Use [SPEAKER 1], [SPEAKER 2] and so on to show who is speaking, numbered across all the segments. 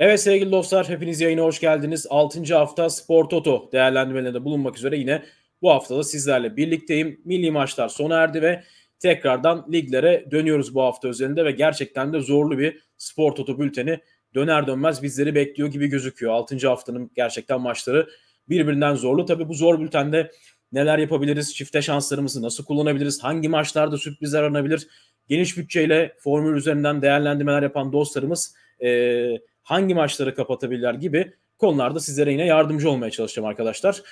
[SPEAKER 1] Evet sevgili dostlar hepiniz yayına hoş geldiniz. 6. hafta Spor Toto değerlendirmelerinde bulunmak üzere yine bu haftada sizlerle birlikteyim. Milli maçlar sona erdi ve tekrardan liglere dönüyoruz bu hafta özelinde ve gerçekten de zorlu bir Spor Toto bülteni döner dönmez bizleri bekliyor gibi gözüküyor. 6. haftanın gerçekten maçları birbirinden zorlu. Tabi bu zor bültende neler yapabiliriz, çifte şanslarımızı nasıl kullanabiliriz, hangi maçlarda sürprizler aranabilir, geniş bütçeyle formül üzerinden değerlendirmeler yapan dostlarımız e, hangi maçları kapatabilirler gibi konularda sizlere yine yardımcı olmaya çalışacağım arkadaşlar.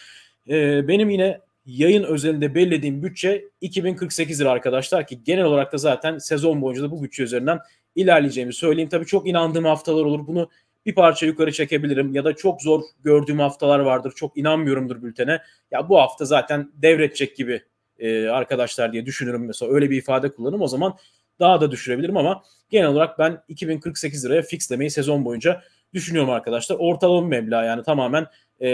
[SPEAKER 1] Ee, benim yine yayın özelinde belirlediğim bütçe 2048 lira arkadaşlar ki genel olarak da zaten sezon boyunca da bu bütçe üzerinden ilerleyeceğimi söyleyeyim. Tabii çok inandığım haftalar olur. Bunu bir parça yukarı çekebilirim ya da çok zor gördüğüm haftalar vardır. Çok inanmıyorumdur bültene. Ya bu hafta zaten devredecek gibi e, arkadaşlar diye düşünürüm mesela öyle bir ifade kullanırım. O zaman daha da düşürebilirim ama genel olarak ben 2048 liraya fixlemeyi sezon boyunca düşünüyorum arkadaşlar. Ortalama meblağ yani tamamen e,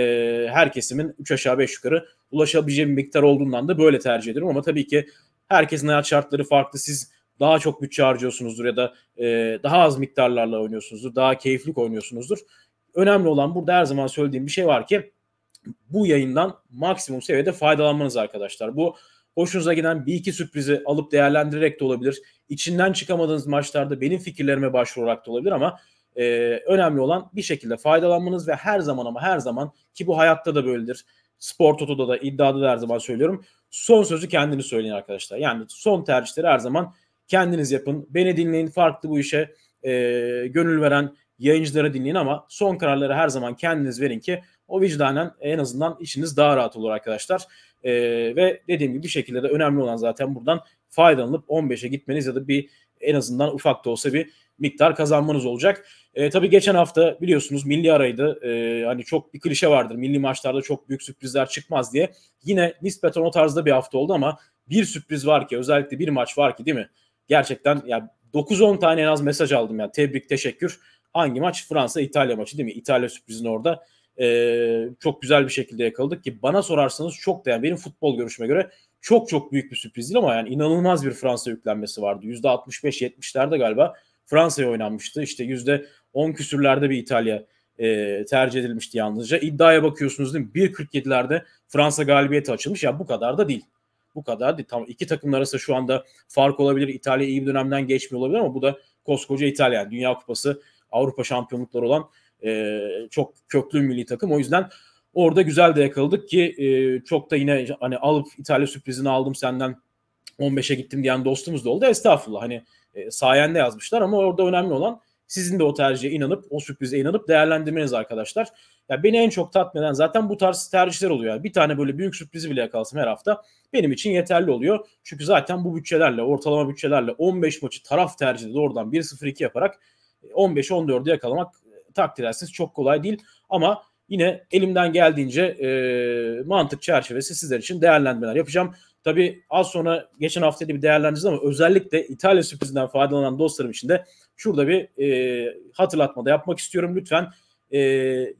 [SPEAKER 1] her kesimin 3 aşağı 5 yukarı ulaşabileceği bir miktar olduğundan da böyle tercih ediyorum. Ama tabii ki herkesin hayat şartları farklı. Siz daha çok bütçe harcıyorsunuzdur ya da e, daha az miktarlarla oynuyorsunuzdur. Daha keyifli oynuyorsunuzdur. Önemli olan burada her zaman söylediğim bir şey var ki bu yayından maksimum seviyede faydalanmanız arkadaşlar. Bu Hoşunuza giden bir iki sürprizi alıp değerlendirerek de olabilir. İçinden çıkamadığınız maçlarda benim fikirlerime başvurarak da olabilir ama e, önemli olan bir şekilde faydalanmanız ve her zaman ama her zaman ki bu hayatta da böyledir. Spor Toto'da da iddiada da her zaman söylüyorum. Son sözü kendiniz söyleyin arkadaşlar. Yani son tercihleri her zaman kendiniz yapın. Beni dinleyin farklı bu işe e, gönül veren yayıncıları dinleyin ama son kararları her zaman kendiniz verin ki o vicdanen en azından işiniz daha rahat olur arkadaşlar. E, ve dediğim gibi bir şekilde de önemli olan zaten buradan faydalanıp 15'e gitmeniz ya da bir en azından ufak da olsa bir miktar kazanmanız olacak. E, tabii geçen hafta biliyorsunuz milli araydı. E, hani çok bir klişe vardır. Milli maçlarda çok büyük sürprizler çıkmaz diye. Yine nispeten o tarzda bir hafta oldu ama bir sürpriz var ki özellikle bir maç var ki değil mi? Gerçekten ya 9-10 tane en az mesaj aldım yani tebrik teşekkür. Hangi maç? Fransa İtalya maçı değil mi? İtalya sürprizini orada e, çok güzel bir şekilde yakaladık ki bana sorarsanız çok da yani benim futbol görüşüme göre çok çok büyük bir sürpriz değil ama yani inanılmaz bir Fransa yüklenmesi vardı. %65-70'lerde galiba Fransa'ya oynanmıştı. İşte %10 küsürlerde bir İtalya e, tercih edilmişti yalnızca. İddiaya bakıyorsunuz değil mi? 1.47'lerde Fransa galibiyeti açılmış. Ya yani bu kadar da değil. Bu kadar değil. Tam iki takım arasında şu anda fark olabilir. İtalya iyi bir dönemden geçmiyor olabilir ama bu da koskoca İtalya. Yani Dünya Kupası Avrupa şampiyonlukları olan e, çok köklü milli takım. O yüzden orada güzel de yakaladık ki e, çok da yine hani alıp İtalya sürprizini aldım senden 15'e gittim diyen dostumuz da oldu. Estağfurullah hani e, sayende yazmışlar ama orada önemli olan sizin de o tercihe inanıp o sürprize inanıp değerlendirmeniz arkadaşlar. Ya beni en çok tatmeden zaten bu tarz tercihler oluyor. bir tane böyle büyük sürprizi bile yakalsam her hafta benim için yeterli oluyor. Çünkü zaten bu bütçelerle ortalama bütçelerle 15 maçı taraf tercihinde doğrudan 1-0-2 yaparak 15-14'ü e, yakalamak takdir edersiniz çok kolay değil ama yine elimden geldiğince e, mantık çerçevesi sizler için değerlendirmeler yapacağım. Tabi az sonra geçen hafta bir değerlendireceğiz ama özellikle İtalya sürprizinden faydalanan dostlarım için de şurada bir e, hatırlatma da yapmak istiyorum. Lütfen e,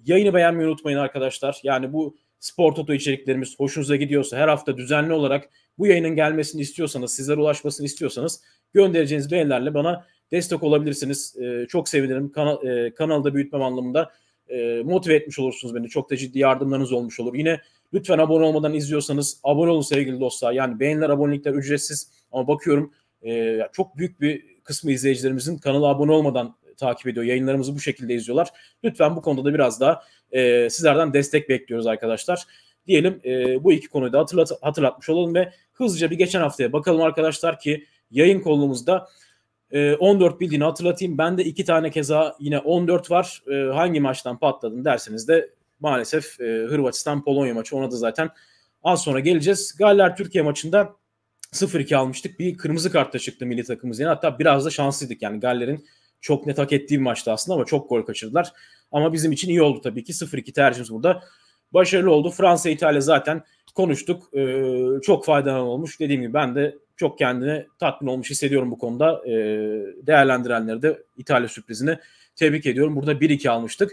[SPEAKER 1] yayını beğenmeyi unutmayın arkadaşlar. Yani bu spor toto içeriklerimiz hoşunuza gidiyorsa her hafta düzenli olarak bu yayının gelmesini istiyorsanız, sizlere ulaşmasını istiyorsanız göndereceğiniz beğenilerle bana destek olabilirsiniz. E, çok sevinirim. Kanal, e, kanalda büyütmem anlamında e, motive etmiş olursunuz beni. Çok da ciddi yardımlarınız olmuş olur. Yine lütfen abone olmadan izliyorsanız abone olun sevgili dostlar. Yani beğeniler, abonelikler ücretsiz ama bakıyorum e, çok büyük bir kısmı izleyicilerimizin kanala abone olmadan takip ediyor. Yayınlarımızı bu şekilde izliyorlar. Lütfen bu konuda da biraz daha e, sizlerden destek bekliyoruz arkadaşlar. Diyelim e, bu iki konuyu da hatırlat hatırlatmış olalım ve hızlıca bir geçen haftaya bakalım arkadaşlar ki yayın kolumuzda 14 ee, bildiğini hatırlatayım. Ben de iki tane keza yine 14 var. Ee, hangi maçtan patladın derseniz de maalesef e, Hırvatistan-Polonya maçı. Ona da zaten az sonra geleceğiz. Galler-Türkiye maçında 0-2 almıştık. Bir kırmızı kartla çıktı milli takımımız yani. Hatta biraz da şanslıydık. Yani Galler'in çok net hak ettiği bir maçtı aslında ama çok gol kaçırdılar. Ama bizim için iyi oldu tabii ki. 0-2 tercihimiz burada başarılı oldu. Fransa, İtalya zaten konuştuk. Ee, çok faydalı olmuş. Dediğim gibi ben de çok kendine tatmin olmuş hissediyorum bu konuda. E, ee, değerlendirenleri de İtalya sürprizini tebrik ediyorum. Burada 1-2 almıştık.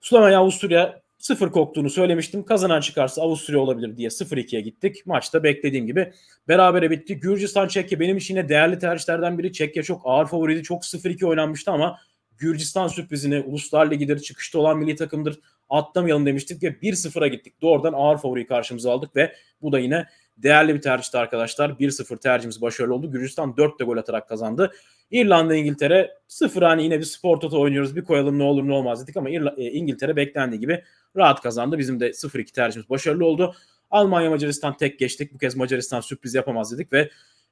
[SPEAKER 1] Slovenya Avusturya sıfır koktuğunu söylemiştim. Kazanan çıkarsa Avusturya olabilir diye 0-2'ye gittik. Maçta beklediğim gibi berabere bitti. Gürcistan Çekya benim için yine değerli tercihlerden biri. Çekya çok ağır favoriydi. Çok 0-2 oynanmıştı ama Gürcistan sürprizini Uluslar Ligi'dir, çıkışta olan milli takımdır atlamayalım demiştik ve 1-0'a gittik. Doğrudan ağır favoriyi karşımıza aldık ve bu da yine Değerli bir tercihti arkadaşlar. 1-0 tercihimiz başarılı oldu. Gürcistan 4 de gol atarak kazandı. İrlanda İngiltere 0 hani yine bir spor toto oynuyoruz bir koyalım ne olur ne olmaz dedik ama İrla- e, İngiltere beklendiği gibi rahat kazandı. Bizim de 0-2 tercihimiz başarılı oldu. Almanya Macaristan tek geçtik. Bu kez Macaristan sürpriz yapamaz dedik ve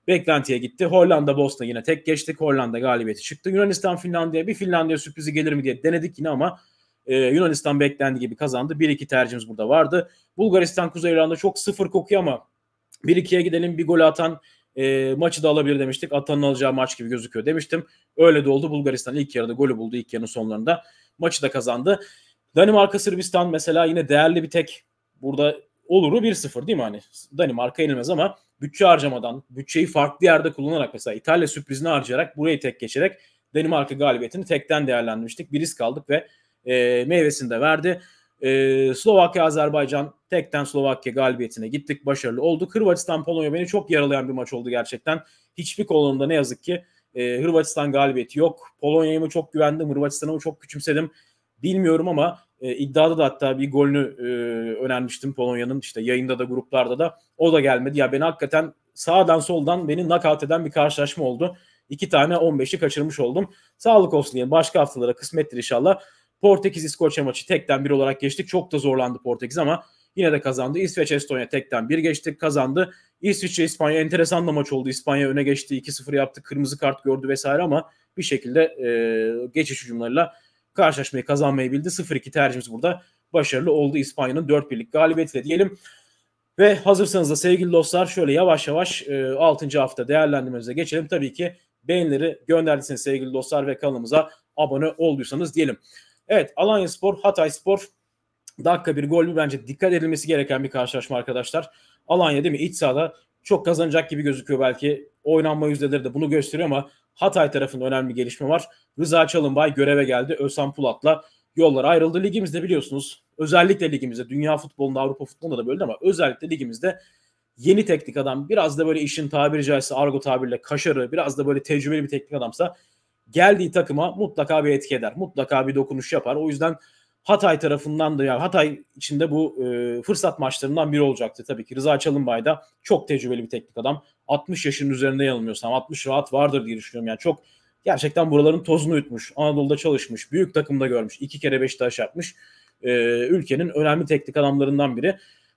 [SPEAKER 1] beklentiye gitti. Hollanda Bosna yine tek geçtik. Hollanda galibiyeti çıktı. Yunanistan Finlandiya bir Finlandiya sürprizi gelir mi diye denedik yine ama e, Yunanistan beklendiği gibi kazandı. 1-2 tercihimiz burada vardı. Bulgaristan Kuzey İrlanda çok sıfır kokuyor ama 1-2'ye gidelim bir gol atan e, maçı da alabilir demiştik. Atan'ın alacağı maç gibi gözüküyor demiştim. Öyle de oldu. Bulgaristan ilk yarıda golü buldu. ilk yarının sonlarında maçı da kazandı. Danimarka Sırbistan mesela yine değerli bir tek burada oluru 1-0 değil mi hani? Danimarka yenilmez ama bütçe harcamadan, bütçeyi farklı yerde kullanarak mesela İtalya sürprizini harcayarak burayı tek geçerek Danimarka galibiyetini tekten değerlendirmiştik. Bir risk aldık ve e, meyvesini de verdi. Ee, Slovakya Azerbaycan tekten Slovakya galibiyetine gittik. Başarılı oldu. Hırvatistan Polonya beni çok yaralayan bir maç oldu gerçekten. Hiçbir kolonumda ne yazık ki e, Hırvatistan galibiyeti yok. Polonya'ya mı çok güvendim, Hırvatistan'a mı çok küçümsedim bilmiyorum ama e, iddiada da hatta bir golünü e, önermiştim Polonya'nın işte yayında da gruplarda da o da gelmedi. Ya beni hakikaten sağdan soldan beni nakat eden bir karşılaşma oldu. İki tane 15'i kaçırmış oldum. Sağlık olsun diyelim. Başka haftalara kısmettir inşallah. Portekiz-İskoçya maçı tekten bir olarak geçtik. Çok da zorlandı Portekiz ama yine de kazandı. İsveç-Estonya tekten bir geçtik kazandı. İsviçre-İspanya enteresan da maç oldu. İspanya öne geçti 2-0 yaptı. Kırmızı kart gördü vesaire ama bir şekilde e, geçiş hücumlarıyla karşılaşmayı kazanmayı bildi. 0-2 tercihimiz burada başarılı oldu İspanya'nın 4 birlik galibiyetiyle diyelim. Ve hazırsanız da sevgili dostlar şöyle yavaş yavaş e, 6. hafta değerlendirmemize geçelim. Tabii ki beğenileri gönderdiniz sevgili dostlar ve kanalımıza abone olduysanız diyelim. Evet Alanya Spor, Hatay Spor dakika bir gol mü bence dikkat edilmesi gereken bir karşılaşma arkadaşlar. Alanya değil mi iç sahada çok kazanacak gibi gözüküyor belki. Oynanma yüzdeleri de bunu gösteriyor ama Hatay tarafında önemli bir gelişme var. Rıza Çalınbay göreve geldi. Özhan Pulat'la yollara ayrıldı. Ligimizde biliyorsunuz özellikle ligimizde dünya futbolunda Avrupa futbolunda da böyle ama özellikle ligimizde yeni teknik adam biraz da böyle işin tabiri caizse argo tabirle kaşarı biraz da böyle tecrübeli bir teknik adamsa geldiği takıma mutlaka bir etki eder. Mutlaka bir dokunuş yapar. O yüzden Hatay tarafından da yani Hatay içinde bu e, fırsat maçlarından biri olacaktı tabii ki. Rıza Çalınbay da çok tecrübeli bir teknik adam. 60 yaşının üzerinde yanılmıyorsam 60 rahat vardır diye düşünüyorum. Yani çok gerçekten buraların tozunu yutmuş. Anadolu'da çalışmış. Büyük takımda görmüş. iki kere Beşiktaş yapmış. E, ülkenin önemli teknik adamlarından biri.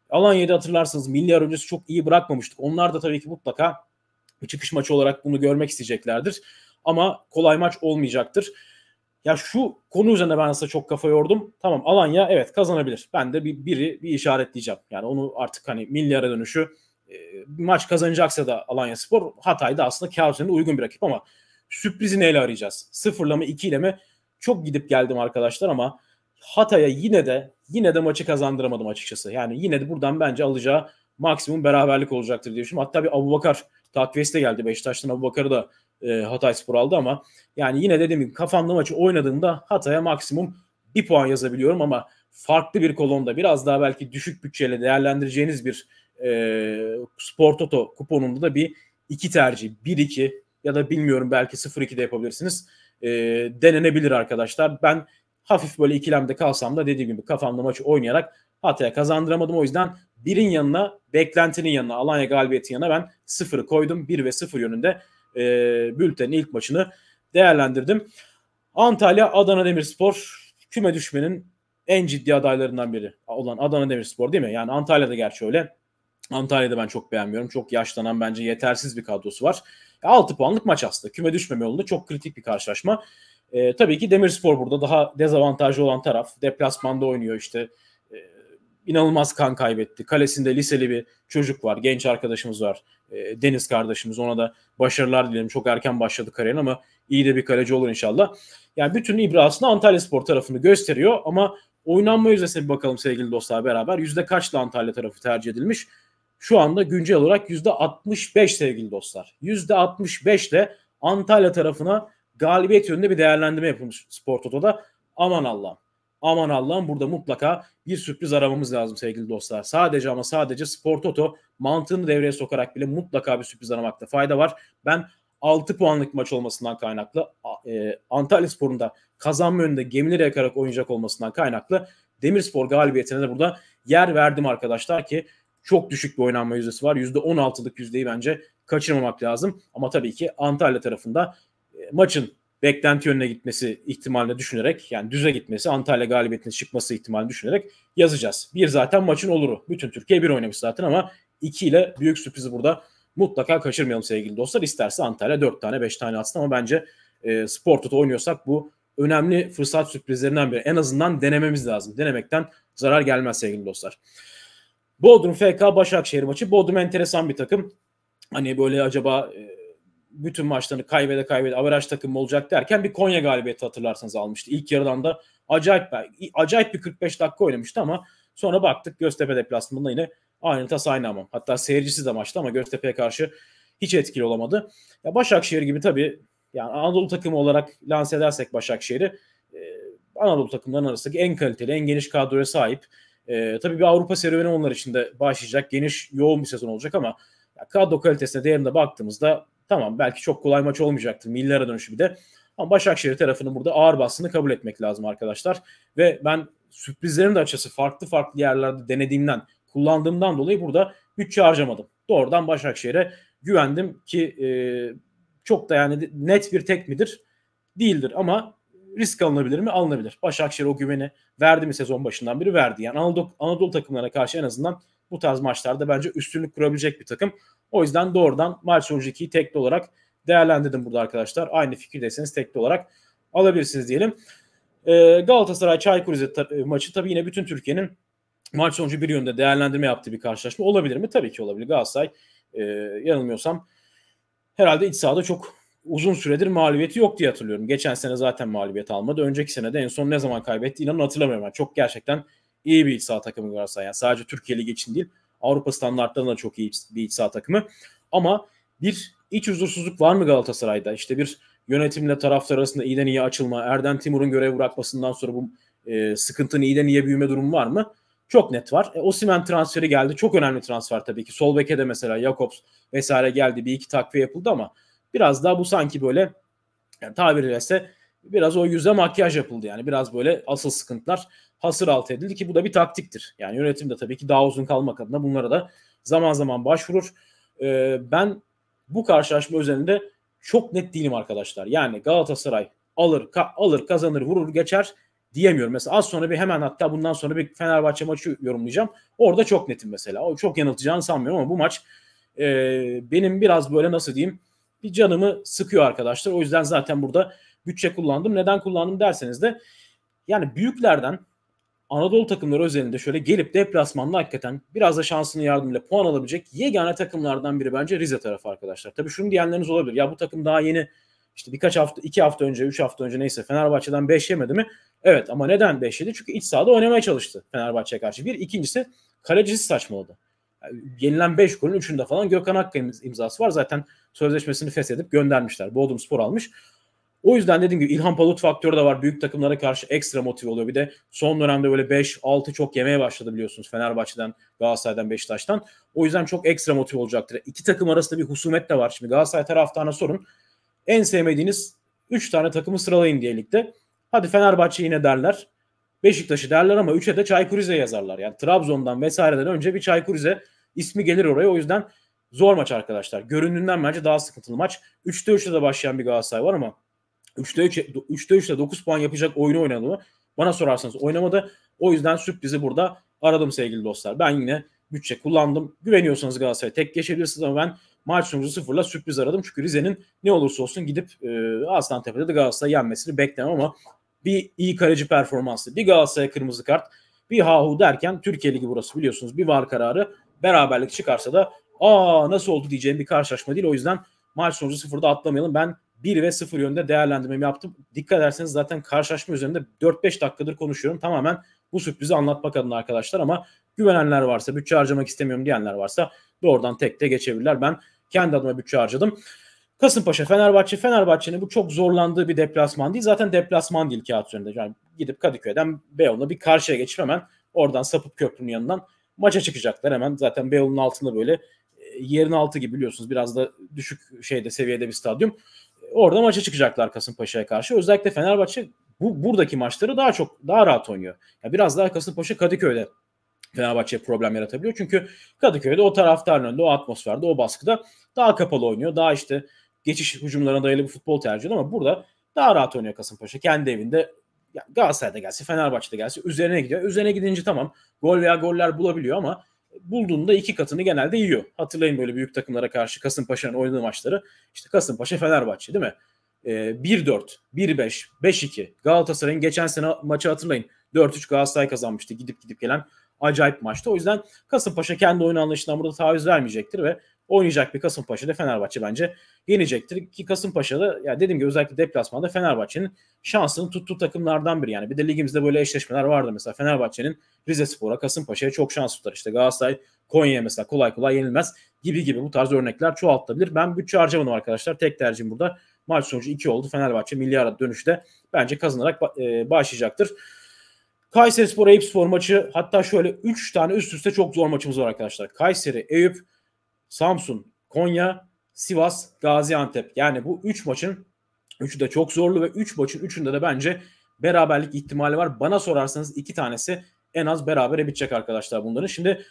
[SPEAKER 1] Alanya'da hatırlarsınız milyar öncesi çok iyi bırakmamıştık. Onlar da tabii ki mutlaka bir çıkış maçı olarak bunu görmek isteyeceklerdir ama kolay maç olmayacaktır. Ya şu konu üzerine ben aslında çok kafa yordum. Tamam Alanya evet kazanabilir. Ben de bir biri bir işaretleyeceğim. Yani onu artık hani milyara dönüşü e, maç kazanacaksa da Alanya Spor Hatay'da aslında kağıt uygun bir rakip ama sürprizi neyle arayacağız? Sıfırla mı ikiyle mi? Çok gidip geldim arkadaşlar ama Hatay'a yine de yine de maçı kazandıramadım açıkçası. Yani yine de buradan bence alacağı maksimum beraberlik olacaktır diye düşünüyorum. Hatta bir Abubakar takviyesi de geldi Beşiktaş'tan Abubakar'ı da e, Hatay Spor aldı ama yani yine dediğim gibi kafamda maçı oynadığımda Hatay'a maksimum bir puan yazabiliyorum ama farklı bir kolonda biraz daha belki düşük bütçeyle değerlendireceğiniz bir e, Spor Toto kuponunda da bir iki tercih. 1-2 ya da bilmiyorum belki 0-2 de yapabilirsiniz. E, denenebilir arkadaşlar. Ben hafif böyle ikilemde kalsam da dediğim gibi kafamda maçı oynayarak Hatay'a kazandıramadım. O yüzden birin yanına, beklentinin yanına, Alanya galibiyetinin yanına ben sıfırı koydum. bir ve sıfır yönünde e, bültenin ilk maçını değerlendirdim. Antalya Adana Demirspor küme düşmenin en ciddi adaylarından biri olan Adana Demirspor değil mi? Yani Antalya'da gerçi öyle. Antalya'da ben çok beğenmiyorum. Çok yaşlanan bence yetersiz bir kadrosu var. 6 puanlık maç aslında. Küme düşmeme yolunda çok kritik bir karşılaşma. E, tabii ki Demirspor burada daha dezavantajlı olan taraf. Deplasmanda oynuyor işte inanılmaz kan kaybetti. Kalesinde liseli bir çocuk var, genç arkadaşımız var. E, Deniz kardeşimiz ona da başarılar dilerim. Çok erken başladı kariyerin ama iyi de bir kaleci olur inşallah. Yani bütün ibrasını Antalya Spor tarafını gösteriyor ama oynanma yüzdesine bir bakalım sevgili dostlar beraber. Yüzde kaçla Antalya tarafı tercih edilmiş? Şu anda güncel olarak yüzde 65 sevgili dostlar. Yüzde 65 ile Antalya tarafına galibiyet yönünde bir değerlendirme yapılmış Spor Toto'da. Aman Allah'ım aman Allah'ım burada mutlaka bir sürpriz aramamız lazım sevgili dostlar. Sadece ama sadece Sport Toto mantığını devreye sokarak bile mutlaka bir sürpriz aramakta fayda var. Ben 6 puanlık maç olmasından kaynaklı e, Antalya Spor'un da kazanma önünde gemileri yakarak oynayacak olmasından kaynaklı Demirspor galibiyetine de burada yer verdim arkadaşlar ki çok düşük bir oynanma yüzdesi var. %16'lık yüzdeyi bence kaçırmamak lazım. Ama tabii ki Antalya tarafında e, maçın beklenti yönüne gitmesi ihtimalini düşünerek yani düze gitmesi Antalya galibiyetine çıkması ihtimalini düşünerek yazacağız. Bir zaten maçın oluru. Bütün Türkiye bir oynamış zaten ama iki ile büyük sürprizi burada mutlaka kaçırmayalım sevgili dostlar. İsterse Antalya dört tane beş tane atsın ama bence e, Sporto'da oynuyorsak bu önemli fırsat sürprizlerinden biri. En azından denememiz lazım. Denemekten zarar gelmez sevgili dostlar. Bodrum FK Başakşehir maçı. Bodrum enteresan bir takım. Hani böyle acaba e, bütün maçlarını kaybede kaybede averaj takım olacak derken bir Konya galibiyeti hatırlarsanız almıştı. İlk yarıdan da acayip acayip bir 45 dakika oynamıştı ama sonra baktık Göztepe deplasmanında yine aynı tas aynı ama. Hatta seyircisi de maçta ama Göztepe'ye karşı hiç etkili olamadı. Ya Başakşehir gibi tabii yani Anadolu takımı olarak lanse edersek Başakşehir'i e, Anadolu takımlarının arasındaki en kaliteli, en geniş kadroya sahip. E, tabii bir Avrupa serüveni onlar için de başlayacak. Geniş, yoğun bir sezon olacak ama ya kadro kalitesine değerinde baktığımızda Tamam belki çok kolay maç olmayacaktır. Miller'e dönüşü bir de. Ama Başakşehir tarafının burada ağır bastığını kabul etmek lazım arkadaşlar. Ve ben sürprizlerin de açısı farklı farklı yerlerde denediğimden, kullandığımdan dolayı burada bütçe harcamadım. Doğrudan Başakşehir'e güvendim ki e, çok da yani net bir tek midir? Değildir ama risk alınabilir mi? Alınabilir. Başakşehir o güveni verdi mi sezon başından biri Verdi. Yani Anadolu, Anadolu takımlarına karşı en azından bu tarz maçlarda bence üstünlük kurabilecek bir takım. O yüzden doğrudan maç sonucu 2'yi tekli olarak değerlendirdim burada arkadaşlar. Aynı fikirdeyseniz tekli olarak alabilirsiniz diyelim. Ee, Galatasaray Çaykur Rize e, maçı tabii yine bütün Türkiye'nin maç sonucu bir yönde değerlendirme yaptığı bir karşılaşma olabilir mi? Tabii ki olabilir. Galatasaray e, yanılmıyorsam herhalde iç sahada çok uzun süredir mağlubiyeti yok diye hatırlıyorum. Geçen sene zaten mağlubiyet almadı. Önceki sene de en son ne zaman kaybetti inanın hatırlamıyorum. Yani çok gerçekten iyi bir iç saha takımı Galatasaray. Yani sadece Türkiye Ligi için değil Avrupa standartlarında da çok iyi bir iç saha takımı. Ama bir iç huzursuzluk var mı Galatasaray'da? İşte bir yönetimle taraftar arasında iyiden iyi açılma, Erden Timur'un görev bırakmasından sonra bu e, sıkıntının iyiden iyiye büyüme durumu var mı? Çok net var. E, Osimen transferi geldi. Çok önemli transfer tabii ki. Sol beke de mesela Jakobs vesaire geldi. Bir iki takviye yapıldı ama Biraz daha bu sanki böyle yani tabiri caizse biraz o yüzde makyaj yapıldı yani. Biraz böyle asıl sıkıntılar hasır altı edildi ki bu da bir taktiktir. Yani yönetim de tabii ki daha uzun kalmak adına bunlara da zaman zaman başvurur. Ee, ben bu karşılaşma üzerinde çok net değilim arkadaşlar. Yani Galatasaray alır ka- alır kazanır vurur geçer diyemiyorum. Mesela az sonra bir hemen hatta bundan sonra bir Fenerbahçe maçı yorumlayacağım. Orada çok netim mesela. O çok yanıltacağını sanmıyorum ama bu maç e, benim biraz böyle nasıl diyeyim bir canımı sıkıyor arkadaşlar. O yüzden zaten burada bütçe kullandım. Neden kullandım derseniz de yani büyüklerden Anadolu takımları özelinde şöyle gelip deplasmanda hakikaten biraz da şansını yardımıyla puan alabilecek yegane takımlardan biri bence Rize tarafı arkadaşlar. Tabii şunu diyenleriniz olabilir. Ya bu takım daha yeni işte birkaç hafta, iki hafta önce, üç hafta önce neyse Fenerbahçe'den 5 yemedi mi? Evet ama neden 5 yedi? Çünkü iç sahada oynamaya çalıştı Fenerbahçe'ye karşı. Bir, ikincisi kalecisi saçmaladı yenilen 5 golün 3'ünde falan Gökhan Hakkı'nın imzası var. Zaten sözleşmesini feshedip göndermişler. Bodrum Spor almış. O yüzden dediğim gibi İlhan Palut faktörü de var. Büyük takımlara karşı ekstra motive oluyor. Bir de son dönemde böyle 5-6 çok yemeye başladı biliyorsunuz. Fenerbahçe'den, Galatasaray'dan, Beşiktaş'tan. O yüzden çok ekstra motive olacaktır. İki takım arasında bir husumet de var. Şimdi Galatasaray taraftarına sorun. En sevmediğiniz 3 tane takımı sıralayın diye ligde. Hadi Fenerbahçe yine derler. Beşiktaş'ı derler ama 3'e de Çaykur Rize yazarlar. Yani Trabzon'dan vesaireden önce bir Çaykur Rize ismi gelir oraya. O yüzden zor maç arkadaşlar. Göründüğünden bence daha sıkıntılı maç. 3'te 3'te de başlayan bir Galatasaray var ama 3'te 3 3'te 3'te 9 puan yapacak oyunu oynadı mı? Bana sorarsanız oynamadı. O yüzden sürprizi burada aradım sevgili dostlar. Ben yine bütçe kullandım. Güveniyorsanız Galatasaray'a tek geçebilirsiniz ama ben maç sonucu sıfırla sürpriz aradım. Çünkü Rize'nin ne olursa olsun gidip e, Tepe'de de Galatasaray'ı yenmesini beklemem ama bir iyi kaleci performansı, bir Galatasaray'a kırmızı kart, bir hahu derken Türkiye Ligi burası biliyorsunuz bir var kararı beraberlik çıkarsa da aa nasıl oldu diyeceğim bir karşılaşma değil. O yüzden maç sonucu sıfırda atlamayalım. Ben 1 ve 0 yönünde değerlendirmemi yaptım. Dikkat ederseniz zaten karşılaşma üzerinde 4-5 dakikadır konuşuyorum. Tamamen bu sürprizi anlatmak adına arkadaşlar ama güvenenler varsa, bütçe harcamak istemiyorum diyenler varsa doğrudan tek de geçebilirler. Ben kendi adıma bütçe harcadım. Kasımpaşa, Fenerbahçe, Fenerbahçe'nin bu çok zorlandığı bir deplasman değil. Zaten deplasman değil kağıt üzerinde. Yani gidip Kadıköy'den Beyoğlu'na bir karşıya geçip hemen oradan sapıp köprünün yanından maça çıkacaklar hemen. Zaten Beyoğlu'nun altında böyle e, yerin altı gibi biliyorsunuz biraz da düşük şeyde seviyede bir stadyum. E, orada maça çıkacaklar Kasımpaşa'ya karşı. Özellikle Fenerbahçe bu buradaki maçları daha çok daha rahat oynuyor. Yani biraz daha Kasımpaşa Kadıköy'de Fenerbahçe problem yaratabiliyor. Çünkü Kadıköy'de o taraftarın önünde o atmosferde o baskıda daha kapalı oynuyor. Daha işte geçiş hücumlarına dayalı bir futbol tercih ediyor ama burada daha rahat oynuyor Kasımpaşa. Kendi evinde Galatasaray'da gelse, Fenerbahçe'de gelse üzerine gidiyor. Üzerine gidince tamam gol veya goller bulabiliyor ama bulduğunda iki katını genelde yiyor. Hatırlayın böyle büyük takımlara karşı Kasımpaşa'nın oynadığı maçları. İşte Kasımpaşa Fenerbahçe değil mi? Ee, 1-4, 1-5, 5-2. Galatasaray'ın geçen sene maçı hatırlayın. 4-3 Galatasaray kazanmıştı gidip gidip gelen acayip maçtı. O yüzden Kasımpaşa kendi oyun anlayışından burada taviz vermeyecektir ve oynayacak bir Kasımpaşa'da Fenerbahçe bence yenecektir. Ki Kasımpaşa'da ya yani dediğim gibi özellikle deplasmanda Fenerbahçe'nin şansının tuttuğu takımlardan biri. Yani bir de ligimizde böyle eşleşmeler vardı mesela Fenerbahçe'nin Rize Spor'a, Kasımpaşa'ya çok şans tutar. İşte Galatasaray, Konya'ya mesela kolay kolay yenilmez gibi gibi bu tarz örnekler çoğaltılabilir. Ben bütçe harcamadım arkadaşlar. Tek tercihim burada maç sonucu 2 oldu. Fenerbahçe milyara dönüşte bence kazanarak e, başlayacaktır. Kayseri Spor, Eyüp Spor maçı hatta şöyle 3 tane üst üste çok zor maçımız var arkadaşlar. Kayseri, Eyüp, Samsun, Konya, Sivas, Gaziantep. Yani bu 3 maçın 3'ü de çok zorlu ve 3 üç maçın 3'ünde de bence beraberlik ihtimali var. Bana sorarsanız iki tanesi en az berabere bitecek arkadaşlar bunların. Şimdi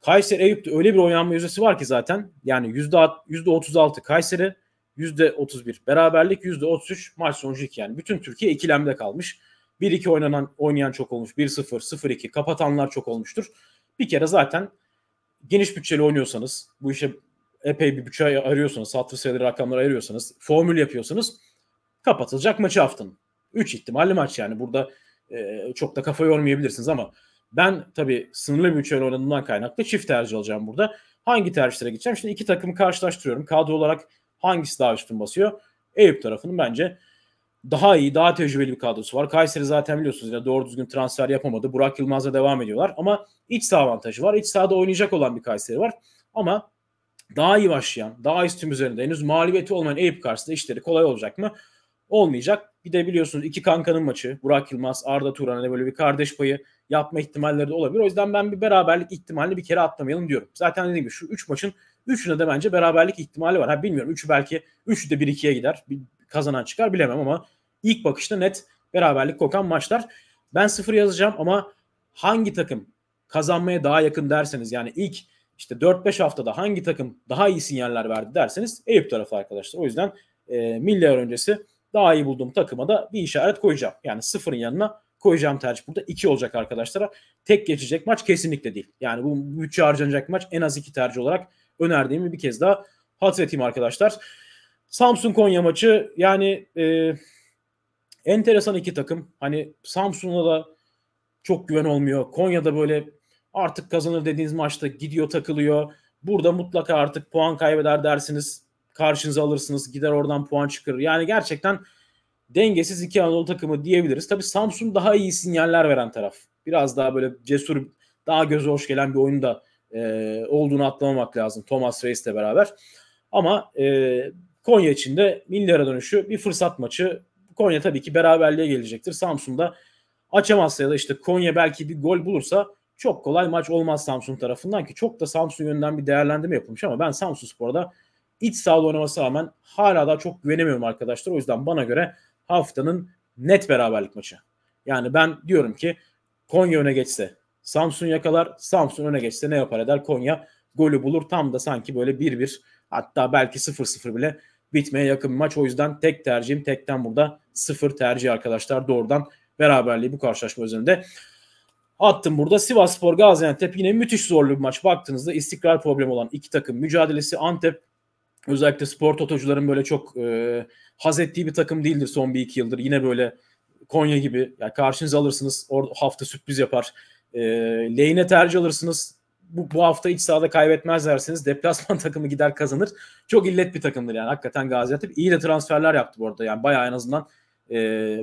[SPEAKER 1] Kayseri Eyüp'te öyle bir oynanma yüzdesi var ki zaten. Yani %36 Kayseri, %31 beraberlik, %33 maç sonucu 2. Yani bütün Türkiye ikilemde kalmış. 1-2 oynanan, oynayan çok olmuş. 1-0, 0-2 kapatanlar çok olmuştur. Bir kere zaten geniş bütçeli oynuyorsanız, bu işe epey bir bütçe arıyorsanız, satır sayıları rakamları arıyorsanız, formül yapıyorsanız kapatılacak maçı haftanın. 3 ihtimalli maç yani. Burada e, çok da kafa yormayabilirsiniz ama ben tabii sınırlı bütçeyle oynadığımdan kaynaklı çift tercih alacağım burada. Hangi tercihlere gideceğim? Şimdi iki takımı karşılaştırıyorum. Kadro olarak hangisi daha üstün basıyor? Eyüp tarafının bence daha iyi, daha tecrübeli bir kadrosu var. Kayseri zaten biliyorsunuz ya doğru düzgün transfer yapamadı. Burak Yılmaz'la devam ediyorlar ama iç saha avantajı var. İç sahada oynayacak olan bir Kayseri var. Ama daha iyi başlayan, daha üst üstüm üzerinde henüz mağlubiyeti olmayan Eyüp karşısında işleri kolay olacak mı? Olmayacak. Bir de biliyorsunuz iki kankanın maçı. Burak Yılmaz, Arda Turan'a hani böyle bir kardeş payı yapma ihtimalleri de olabilir. O yüzden ben bir beraberlik ihtimalini bir kere atlamayalım diyorum. Zaten dediğim gibi şu üç maçın 3'üne de bence beraberlik ihtimali var. Ha bilmiyorum 3'ü belki 3'ü de 1-2'ye gider. Bir kazanan çıkar bilemem ama ilk bakışta net beraberlik kokan maçlar. Ben sıfır yazacağım ama hangi takım kazanmaya daha yakın derseniz yani ilk işte 4-5 haftada hangi takım daha iyi sinyaller verdi derseniz Eyüp tarafı arkadaşlar. O yüzden e, milyar öncesi daha iyi bulduğum takıma da bir işaret koyacağım. Yani sıfırın yanına koyacağım tercih burada 2 olacak arkadaşlar. Tek geçecek maç kesinlikle değil. Yani bu bütçe harcanacak maç en az iki tercih olarak önerdiğimi bir kez daha hatırlatayım arkadaşlar. Samsun Konya maçı yani e, enteresan iki takım. Hani Samsun'a da çok güven olmuyor. Konya'da böyle artık kazanır dediğiniz maçta gidiyor takılıyor. Burada mutlaka artık puan kaybeder dersiniz. Karşınıza alırsınız. Gider oradan puan çıkarır. Yani gerçekten dengesiz iki Anadolu takımı diyebiliriz. Tabii Samsun daha iyi sinyaller veren taraf. Biraz daha böyle cesur, daha göze hoş gelen bir oyunda e, olduğunu atlamamak lazım Thomas Reis'le beraber. Ama e, Konya için de Miller'a dönüşü bir fırsat maçı. Konya tabii ki beraberliğe gelecektir. Samsun'da açamazsa ya da işte Konya belki bir gol bulursa çok kolay maç olmaz Samsun tarafından ki çok da Samsun yönünden bir değerlendirme yapılmış ama ben Samsun Spor'da iç sahada oynaması rağmen hala daha çok güvenemiyorum arkadaşlar. O yüzden bana göre haftanın net beraberlik maçı. Yani ben diyorum ki Konya öne geçse Samsun yakalar. Samsun öne geçse ne yapar eder? Konya golü bulur. Tam da sanki böyle 1-1 hatta belki 0-0 bile bitmeye yakın bir maç. O yüzden tek tercihim tekten burada sıfır tercih arkadaşlar. Doğrudan beraberliği bu karşılaşma üzerinde attım burada. Sivas Spor Gaziantep yine müthiş zorlu bir maç. Baktığınızda istikrar problemi olan iki takım mücadelesi Antep özellikle spor totocuların böyle çok e, haz ettiği bir takım değildir son bir iki yıldır. Yine böyle Konya gibi yani karşınıza alırsınız. Or hafta sürpriz yapar. E, lehine tercih alırsınız bu, bu hafta iç sahada kaybetmezlerseniz deplasman takımı gider kazanır. Çok illet bir takımdır yani. Hakikaten Gaziantep iyi de transferler yaptı bu arada. Yani bayağı en azından e,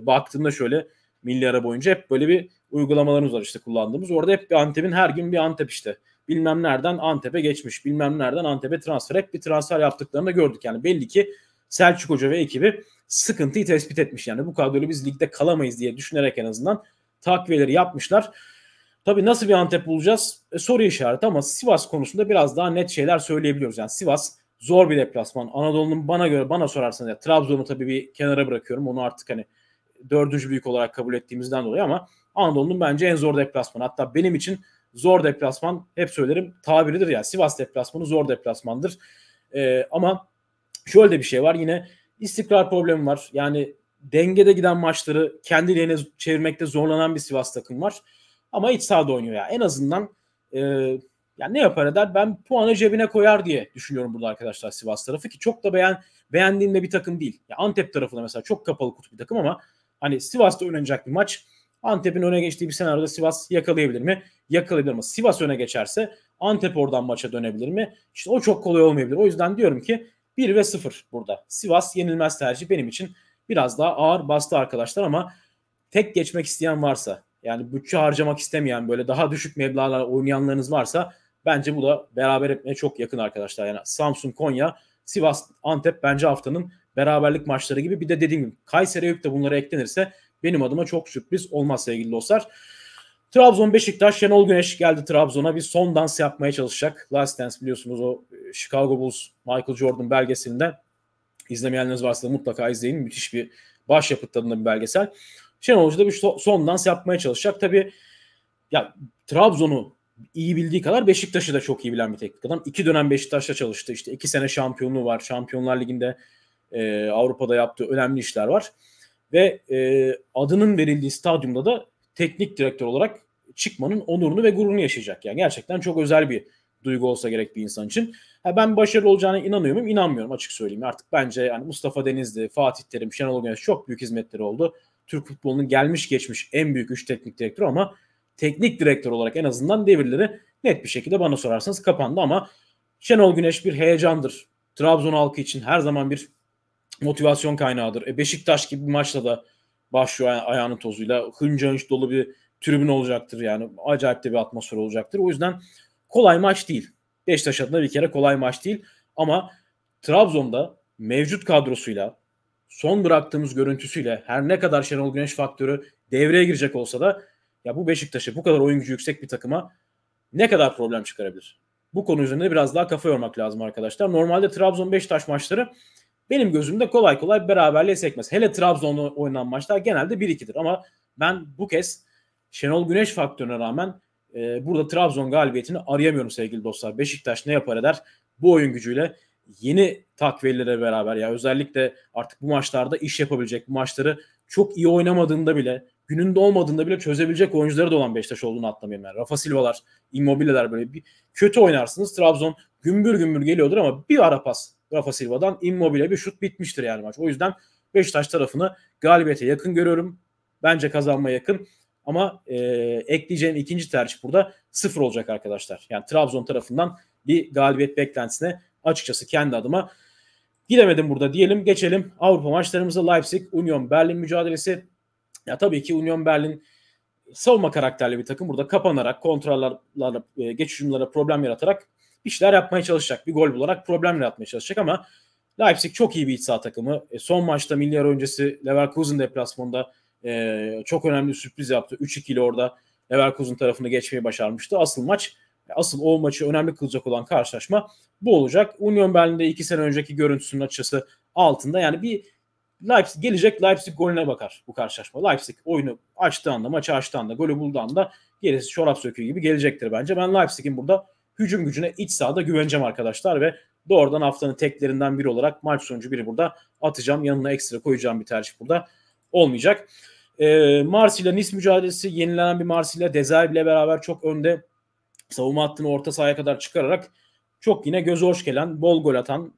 [SPEAKER 1] baktığımda şöyle milyara boyunca hep böyle bir uygulamalarımız var işte kullandığımız. Orada hep bir Antep'in her gün bir Antep işte. Bilmem nereden Antep'e geçmiş. Bilmem nereden Antep'e transfer. Hep bir transfer yaptıklarını da gördük. Yani belli ki Selçuk Hoca ve ekibi sıkıntıyı tespit etmiş. Yani bu kadroyla biz ligde kalamayız diye düşünerek en azından takviyeleri yapmışlar. Tabii nasıl bir Antep bulacağız? E, soru işareti ama Sivas konusunda biraz daha net şeyler söyleyebiliyoruz. Yani Sivas zor bir deplasman. Anadolu'nun bana göre bana sorarsanız ya Trabzon'u tabii bir kenara bırakıyorum. Onu artık hani dördüncü büyük olarak kabul ettiğimizden dolayı ama Anadolu'nun bence en zor deplasmanı. Hatta benim için zor deplasman hep söylerim tabiridir ya. Yani. Sivas deplasmanı zor deplasmandır. Ee, ama şöyle de bir şey var yine istikrar problemi var. Yani dengede giden maçları kendi lehine çevirmekte zorlanan bir Sivas takım var. Ama iç sahada oynuyor ya. En azından e, yani ne yapar eder? Ben puanı cebine koyar diye düşünüyorum burada arkadaşlar Sivas tarafı ki çok da beğen beğendiğim de bir takım değil. Ya Antep tarafında mesela çok kapalı kutu bir takım ama hani Sivas'ta oynanacak bir maç Antep'in öne geçtiği bir senaryoda Sivas yakalayabilir mi? Yakalayabilir mi Sivas öne geçerse Antep oradan maça dönebilir mi? İşte o çok kolay olmayabilir. O yüzden diyorum ki 1 ve 0 burada. Sivas yenilmez tercih benim için biraz daha ağır bastı arkadaşlar ama tek geçmek isteyen varsa yani bütçe harcamak istemeyen böyle daha düşük meblağlarla oynayanlarınız varsa bence bu da beraber etmeye çok yakın arkadaşlar. Yani Samsung, Konya, Sivas, Antep bence haftanın beraberlik maçları gibi. Bir de dediğim gibi Kayseri Eyüp de bunlara eklenirse benim adıma çok sürpriz olmaz sevgili dostlar. Trabzon Beşiktaş Şenol Güneş geldi Trabzon'a bir son dans yapmaya çalışacak. Last Dance biliyorsunuz o e, Chicago Bulls Michael Jordan belgeselinden izlemeyenleriniz varsa mutlaka izleyin. Müthiş bir başyapıt tadında bir belgesel. Şenol Hoca da bir son dans yapmaya çalışacak. Tabii ya Trabzon'u iyi bildiği kadar Beşiktaş'ı da çok iyi bilen bir teknik adam. İki dönem Beşiktaş'ta çalıştı. İşte iki sene şampiyonluğu var. Şampiyonlar Ligi'nde e, Avrupa'da yaptığı önemli işler var. Ve e, adının verildiği stadyumda da teknik direktör olarak çıkmanın onurunu ve gururunu yaşayacak. Yani gerçekten çok özel bir duygu olsa gerek bir insan için. Ha, ben başarılı olacağına inanıyor muyum? İnanmıyorum açık söyleyeyim. Artık bence yani Mustafa Denizli, Fatih Terim, Şenol Güneş çok büyük hizmetleri oldu. Türk futbolunun gelmiş geçmiş en büyük 3 teknik direktörü ama teknik direktör olarak en azından devirleri net bir şekilde bana sorarsanız kapandı ama Şenol Güneş bir heyecandır. Trabzon halkı için her zaman bir motivasyon kaynağıdır. E Beşiktaş gibi bir maçla da başlıyor ayağının tozuyla. Hınca hınç dolu bir tribün olacaktır yani. Acayip de bir atmosfer olacaktır. O yüzden kolay maç değil. Beşiktaş adına bir kere kolay maç değil. Ama Trabzon'da mevcut kadrosuyla son bıraktığımız görüntüsüyle her ne kadar Şenol Güneş faktörü devreye girecek olsa da ya bu Beşiktaş'ı bu kadar oyun gücü yüksek bir takıma ne kadar problem çıkarabilir? Bu konu üzerinde biraz daha kafa yormak lazım arkadaşlar. Normalde Trabzon Beşiktaş maçları benim gözümde kolay kolay beraberliğe sekmez. Hele Trabzon'da oynanan maçlar genelde 1-2'dir ama ben bu kez Şenol Güneş faktörüne rağmen e, burada Trabzon galibiyetini arayamıyorum sevgili dostlar. Beşiktaş ne yapar eder? Bu oyun gücüyle yeni takviyelere beraber ya özellikle artık bu maçlarda iş yapabilecek, bu maçları çok iyi oynamadığında bile, gününde olmadığında bile çözebilecek oyuncuları da olan Beşiktaş olduğunu atlamayayım yani. Rafa Silva'lar, Immobile'ler böyle bir kötü oynarsınız. Trabzon gümbür gümbür geliyordur ama bir ara pas Rafa Silva'dan Immobile bir şut bitmiştir yani maç. O yüzden Beşiktaş tarafını galibiyete yakın görüyorum. Bence kazanma yakın. Ama e, ekleyeceğim ikinci tercih burada sıfır olacak arkadaşlar. Yani Trabzon tarafından bir galibiyet beklentisine açıkçası kendi adıma. Gidemedim burada diyelim. Geçelim Avrupa maçlarımıza Leipzig, Union Berlin mücadelesi. Ya tabii ki Union Berlin savunma karakterli bir takım. Burada kapanarak, kontralarla, e, geçiş problem yaratarak işler yapmaya çalışacak. Bir gol bularak problem yaratmaya çalışacak ama Leipzig çok iyi bir iç saha takımı. E, son maçta milyar öncesi Leverkusen deplasmanında e, çok önemli bir sürpriz yaptı. 3-2 ile orada Leverkusen tarafını geçmeyi başarmıştı. Asıl maç asıl o maçı önemli kılacak olan karşılaşma bu olacak. Union Berlin'de iki sene önceki görüntüsünün açısı altında yani bir Leipzig gelecek Leipzig golüne bakar bu karşılaşma. Leipzig oyunu açtığı anda, maçı açtığı anda, golü bulduğu anda gerisi çorap söküğü gibi gelecektir bence. Ben Leipzig'in burada hücum gücüne iç sahada güveneceğim arkadaşlar ve doğrudan haftanın teklerinden biri olarak maç sonucu biri burada atacağım. Yanına ekstra koyacağım bir tercih burada olmayacak. E, Marsilya Nice mücadelesi yenilenen bir Marsilya Dezayr ile beraber çok önde savunma hattını orta sahaya kadar çıkararak çok yine göz hoş gelen, bol gol atan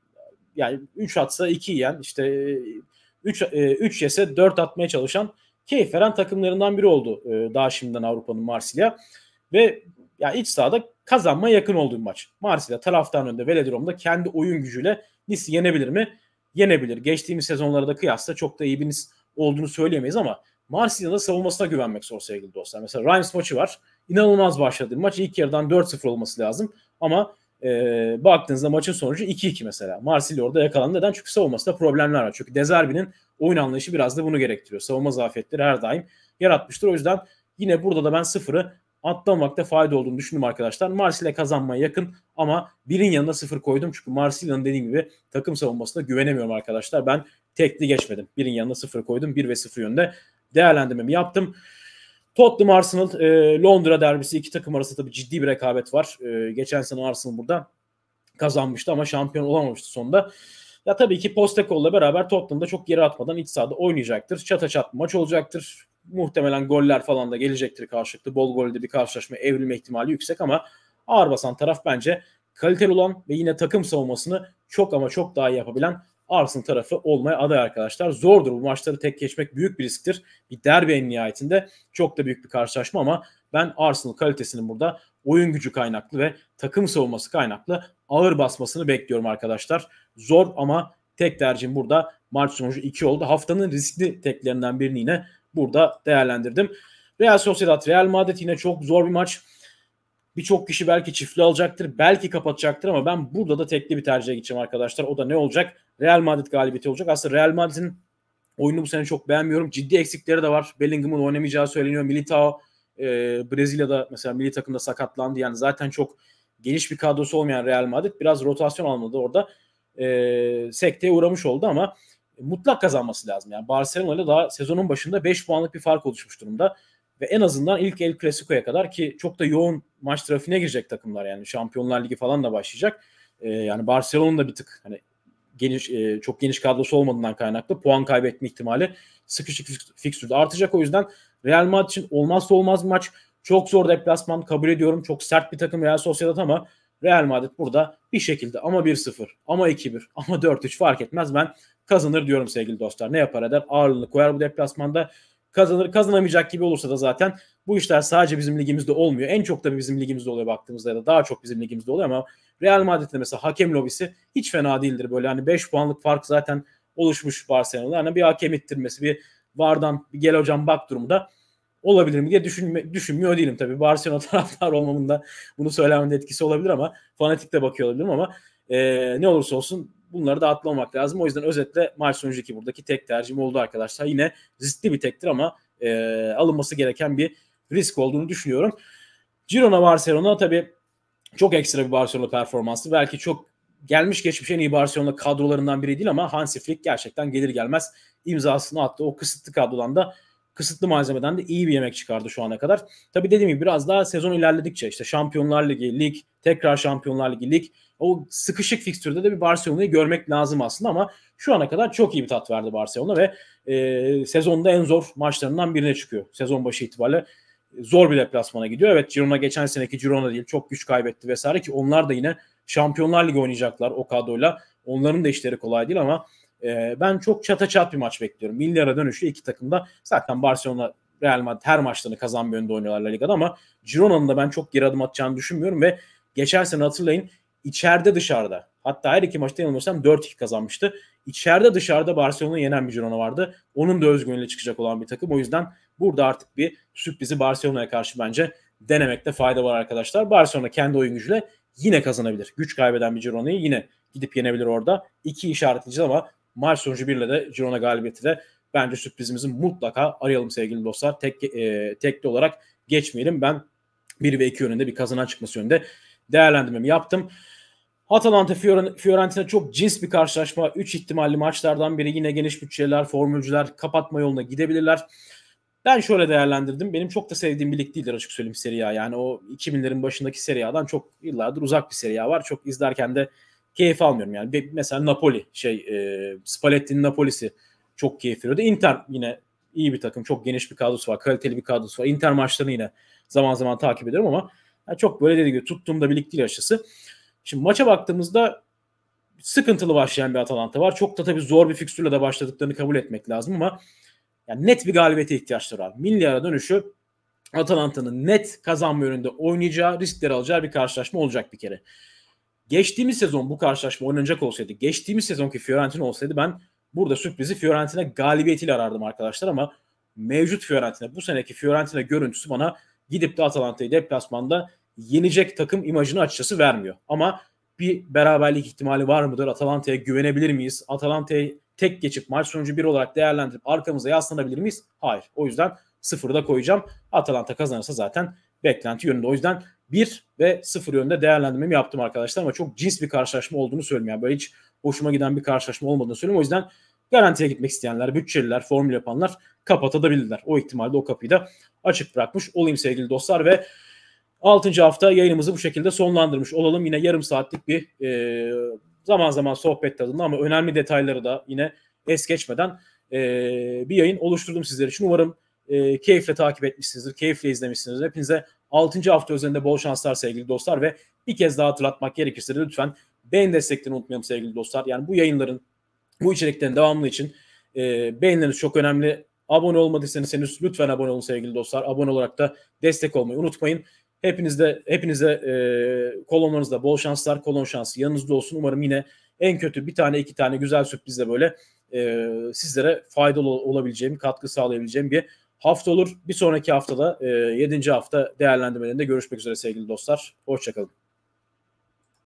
[SPEAKER 1] yani 3 atsa 2 yiyen işte 3 e, 3 e, yese 4 atmaya çalışan keyif veren takımlarından biri oldu e, daha şimdiden Avrupa'nın Marsilya ve ya iç sahada kazanma yakın olduğu maç. Marsilya taraftan önde Velodrom'da kendi oyun gücüyle Nice yenebilir mi? Yenebilir. Geçtiğimiz sezonlara da kıyasla çok da iyi bir Nice olduğunu söyleyemeyiz ama Marsilya'da savunmasına güvenmek zor sevgili dostlar. Mesela Reims maçı var inanılmaz başladı. Maç ilk yarıdan 4-0 olması lazım ama e, baktığınızda maçın sonucu 2-2 mesela. Marsilya orada yakalandı. Neden? Çünkü savunmasında problemler var. Çünkü Dezerbi'nin oyun anlayışı biraz da bunu gerektiriyor. Savunma zafiyetleri her daim yaratmıştır. O yüzden yine burada da ben sıfırı atlamakta fayda olduğunu düşündüm arkadaşlar. Marsilya kazanmaya yakın ama birin yanına sıfır koydum. Çünkü Marsilya'nın dediğim gibi takım savunmasına güvenemiyorum arkadaşlar. Ben tekli geçmedim. Birin yanına sıfır koydum. Bir ve sıfır yönde değerlendirmemi yaptım. Tottenham Arsenal e, Londra derbisi iki takım arasında tabii ciddi bir rekabet var. E, geçen sene Arsenal burada kazanmıştı ama şampiyon olamamıştı sonunda. Ya tabii ki Postecogl'la beraber Tottenham'da çok geri atmadan iç sahada oynayacaktır. Çata çat maç olacaktır. Muhtemelen goller falan da gelecektir karşılıklı. Bol golde bir karşılaşma evrilme ihtimali yüksek ama ağır basan taraf bence kaliteli olan ve yine takım savunmasını çok ama çok daha iyi yapabilen Arsenal tarafı olmaya aday arkadaşlar. Zordur bu maçları tek geçmek büyük bir risktir. Bir derbi en nihayetinde çok da büyük bir karşılaşma ama ben Arsenal kalitesinin burada oyun gücü kaynaklı ve takım savunması kaynaklı ağır basmasını bekliyorum arkadaşlar. Zor ama tek tercihim burada maç sonucu 2 oldu. Haftanın riskli teklerinden birini yine burada değerlendirdim. Real Sociedad, Real Madrid yine çok zor bir maç. Birçok kişi belki çiftli alacaktır, belki kapatacaktır ama ben burada da tekli bir tercihe gideceğim arkadaşlar. O da ne olacak? Real Madrid galibiyeti olacak. Aslında Real Madrid'in oyunu bu sene çok beğenmiyorum. Ciddi eksikleri de var. Bellingham'ın oynamayacağı söyleniyor. Militao e, Brezilya'da mesela milli takımda sakatlandı. Yani zaten çok geniş bir kadrosu olmayan Real Madrid biraz rotasyon almadı orada. E, sekteye uğramış oldu ama mutlak kazanması lazım. Yani Barcelona ile daha sezonun başında 5 puanlık bir fark oluşmuş durumda ve en azından ilk El Clasico'ya kadar ki çok da yoğun maç trafiğine girecek takımlar yani Şampiyonlar Ligi falan da başlayacak. E, yani Barcelona'nın bir tık hani geniş e, çok geniş kadrosu olmadığından kaynaklı puan kaybetme ihtimali sıkışık fikstürde artacak. O yüzden Real Madrid için olmazsa olmaz bir maç. Çok zor deplasman kabul ediyorum. Çok sert bir takım Real Sociedad ama Real Madrid burada bir şekilde ama 1-0, ama 2-1, ama 4-3 fark etmez. Ben kazanır diyorum sevgili dostlar. Ne yapar eder? Ağırlığını koyar bu deplasmanda kazanır kazanamayacak gibi olursa da zaten bu işler sadece bizim ligimizde olmuyor. En çok da bizim ligimizde oluyor baktığımızda ya da daha çok bizim ligimizde oluyor ama Real Madrid'de mesela hakem lobisi hiç fena değildir. Böyle hani 5 puanlık fark zaten oluşmuş Barcelona'da. yani bir hakem ittirmesi, bir vardan bir gel hocam bak durumu da olabilir mi diye düşünme, düşünmüyor değilim tabii. Barcelona taraftar olmamın da bunu söylememde etkisi olabilir ama fanatik de bakıyor olabilirim ama e, ne olursa olsun bunları da atlamak lazım. O yüzden özetle maç sonucundaki buradaki tek tercihim oldu arkadaşlar. Yine riskli bir tektir ama e, alınması gereken bir risk olduğunu düşünüyorum. Girona Barcelona tabii çok ekstra bir Barcelona performansı. Belki çok gelmiş geçmiş en iyi Barcelona kadrolarından biri değil ama Hansi Flick gerçekten gelir gelmez imzasını attı. O kısıtlı kadrodan da kısıtlı malzemeden de iyi bir yemek çıkardı şu ana kadar. Tabii dediğim gibi biraz daha sezon ilerledikçe işte Şampiyonlar Ligi, lig, tekrar Şampiyonlar Ligi, lig o sıkışık fikstürde de bir Barcelona'yı görmek lazım aslında ama şu ana kadar çok iyi bir tat verdi Barcelona ve e, sezonda en zor maçlarından birine çıkıyor. Sezon başı itibariyle zor bir deplasmana gidiyor. Evet Girona geçen seneki Girona değil çok güç kaybetti vesaire ki onlar da yine Şampiyonlar Ligi oynayacaklar o kadroyla. Onların da işleri kolay değil ama ee, ben çok çata çat bir maç bekliyorum. Milli dönüşü iki takımda zaten Barcelona Real Madrid her maçlarını kazan bir önde oynuyorlar La Liga'da ama Girona'nın da ben çok geri adım atacağını düşünmüyorum ve geçen sene hatırlayın içeride dışarıda hatta her iki maçta yanılmıyorsam 4-2 kazanmıştı. İçeride dışarıda Barcelona'yı yenen bir Girona vardı. Onun da özgüveniyle çıkacak olan bir takım. O yüzden burada artık bir sürprizi Barcelona'ya karşı bence denemekte fayda var arkadaşlar. Barcelona kendi oyun gücüyle yine kazanabilir. Güç kaybeden bir Girona'yı yine gidip yenebilir orada. İki işaretleyeceğiz ama Maç sonucu 1 ile de Girona galibiyeti de bence sürprizimizi mutlaka arayalım sevgili dostlar. Tek, e, tekli olarak geçmeyelim. Ben 1 ve 2 yönünde bir kazanan çıkması yönünde değerlendirmemi yaptım. Atalanta Fiorentina çok cins bir karşılaşma. 3 ihtimalli maçlardan biri yine geniş bütçeler, formülcüler kapatma yoluna gidebilirler. Ben şöyle değerlendirdim. Benim çok da sevdiğim bir lig değildir açık söyleyeyim Serie A. Yani o 2000'lerin başındaki Serie A'dan çok yıllardır uzak bir Serie A var. Çok izlerken de keyif almıyorum. Yani mesela Napoli şey e, Spalletti'nin Napoli'si çok keyif veriyordu. Inter yine iyi bir takım. Çok geniş bir kadrosu var. Kaliteli bir kadrosu var. Inter maçlarını yine zaman zaman takip ediyorum ama yani çok böyle dediğim gibi tuttuğumda birlik değil açısı. Şimdi maça baktığımızda sıkıntılı başlayan bir Atalanta var. Çok da tabii zor bir fikstürle de başladıklarını kabul etmek lazım ama yani net bir galibiyete ihtiyaçları var. Milyara dönüşü Atalanta'nın net kazanma yönünde oynayacağı, riskleri alacağı bir karşılaşma olacak bir kere. Geçtiğimiz sezon bu karşılaşma oynanacak olsaydı, geçtiğimiz sezonki Fiorentina olsaydı ben burada sürprizi Fiorentina galibiyetiyle arardım arkadaşlar ama mevcut Fiorentina, bu seneki Fiorentina görüntüsü bana gidip de Atalanta'yı deplasmanda yenecek takım imajını açıkçası vermiyor. Ama bir beraberlik ihtimali var mıdır? Atalanta'ya güvenebilir miyiz? Atalanta'yı tek geçip maç sonucu bir olarak değerlendirip arkamıza yaslanabilir miyiz? Hayır. O yüzden sıfırda koyacağım. Atalanta kazanırsa zaten beklenti yönünde. O yüzden 1 ve 0 yönde değerlendirmemi yaptım arkadaşlar ama çok cins bir karşılaşma olduğunu söyleyeyim. Yani böyle hiç hoşuma giden bir karşılaşma olmadığını söyleyeyim. O yüzden garantiye gitmek isteyenler, bütçeliler, formül yapanlar kapatabilirler. O ihtimalde o kapıyı da açık bırakmış olayım sevgili dostlar ve 6. hafta yayınımızı bu şekilde sonlandırmış olalım. Yine yarım saatlik bir e, zaman zaman sohbet tadında ama önemli detayları da yine es geçmeden e, bir yayın oluşturdum sizler için. Umarım e, keyifle takip etmişsinizdir, keyifle izlemişsinizdir. Hepinize 6. hafta özelinde bol şanslar sevgili dostlar ve bir kez daha hatırlatmak gerekirse de lütfen beğen desteklerini unutmayalım sevgili dostlar. Yani bu yayınların bu içeriklerin devamlı için e, beğenileriniz çok önemli. Abone olmadıysanız henüz lütfen abone olun sevgili dostlar. Abone olarak da destek olmayı unutmayın. Hepinizde hepinize e, kolonlarınızda bol şanslar, kolon şansı yanınızda olsun. Umarım yine en kötü bir tane iki tane güzel sürprizle böyle e, sizlere faydalı olabileceğim, katkı sağlayabileceğim bir hafta olur. Bir sonraki haftada e, 7. hafta değerlendirmelerinde görüşmek üzere sevgili dostlar. Hoşçakalın.